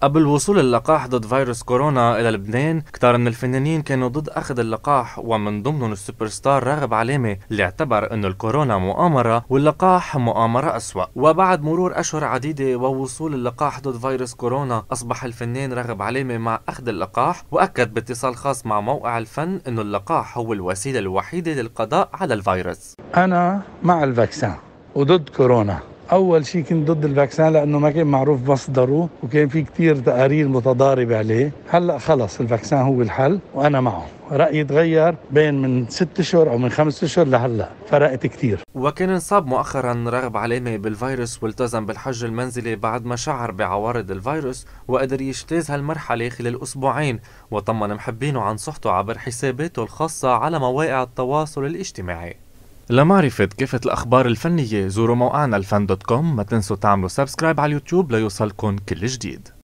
قبل وصول اللقاح ضد فيروس كورونا إلى لبنان كتار من الفنانين كانوا ضد أخذ اللقاح ومن ضمنهم السوبر ستار راغب علامة اللي اعتبر أنه الكورونا مؤامرة واللقاح مؤامرة أسوأ وبعد مرور أشهر عديدة ووصول اللقاح ضد فيروس كورونا أصبح الفنان راغب علامة مع أخذ اللقاح وأكد باتصال خاص مع موقع الفن أنه اللقاح هو الوسيلة الوحيدة للقضاء على الفيروس أنا مع الفاكسان وضد كورونا اول شيء كنت ضد الفاكسان لانه ما كان معروف مصدره وكان في كثير تقارير متضاربه عليه هلا خلص الفاكسان هو الحل وانا معه رايي تغير بين من ست اشهر او من خمس اشهر لهلا فرقت كثير وكان انصاب مؤخرا رغب علامه بالفيروس والتزم بالحج المنزلي بعد ما شعر بعوارض الفيروس وقدر يجتاز هالمرحله خلال اسبوعين وطمن محبينه عن صحته عبر حساباته الخاصه على مواقع التواصل الاجتماعي لمعرفة كافة الأخبار الفنية زوروا موقعنا الفن دوت كوم ما تنسوا تعملوا سبسكرايب على اليوتيوب ليوصلكم كل جديد